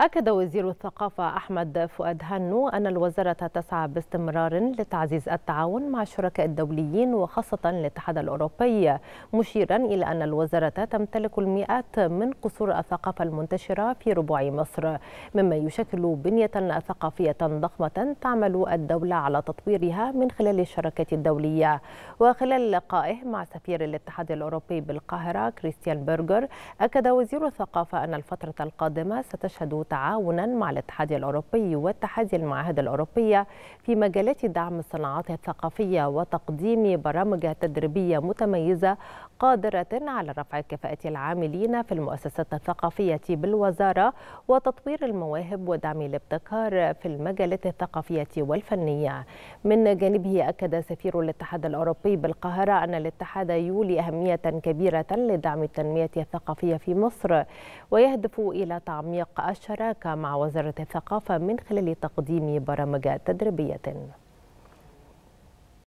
أكد وزير الثقافة أحمد فؤاد هنو أن الوزارة تسعى باستمرار لتعزيز التعاون مع الشركاء الدوليين وخاصة الاتحاد الأوروبي مشيرا إلى أن الوزارة تمتلك المئات من قصور الثقافة المنتشرة في ربوع مصر مما يشكل بنية ثقافية ضخمة تعمل الدولة على تطويرها من خلال الشراكات الدولية وخلال لقائه مع سفير الاتحاد الأوروبي بالقاهرة كريستيان برجر أكد وزير الثقافة أن الفترة القادمة ستشهد تعاونا مع الاتحاد الأوروبي واتحاد المعاهد الأوروبية في مجالات دعم الصناعات الثقافية وتقديم برامج تدريبية متميزة قادرة على رفع كفاءة العاملين في المؤسسات الثقافية بالوزارة وتطوير المواهب ودعم الابتكار في المجالات الثقافية والفنية من جانبه أكد سفير الاتحاد الأوروبي بالقاهرة أن الاتحاد يولي أهمية كبيرة لدعم التنمية الثقافية في مصر ويهدف إلى تعميق الشراكة مع وزارة الثقافة من خلال تقديم برامج تدريبية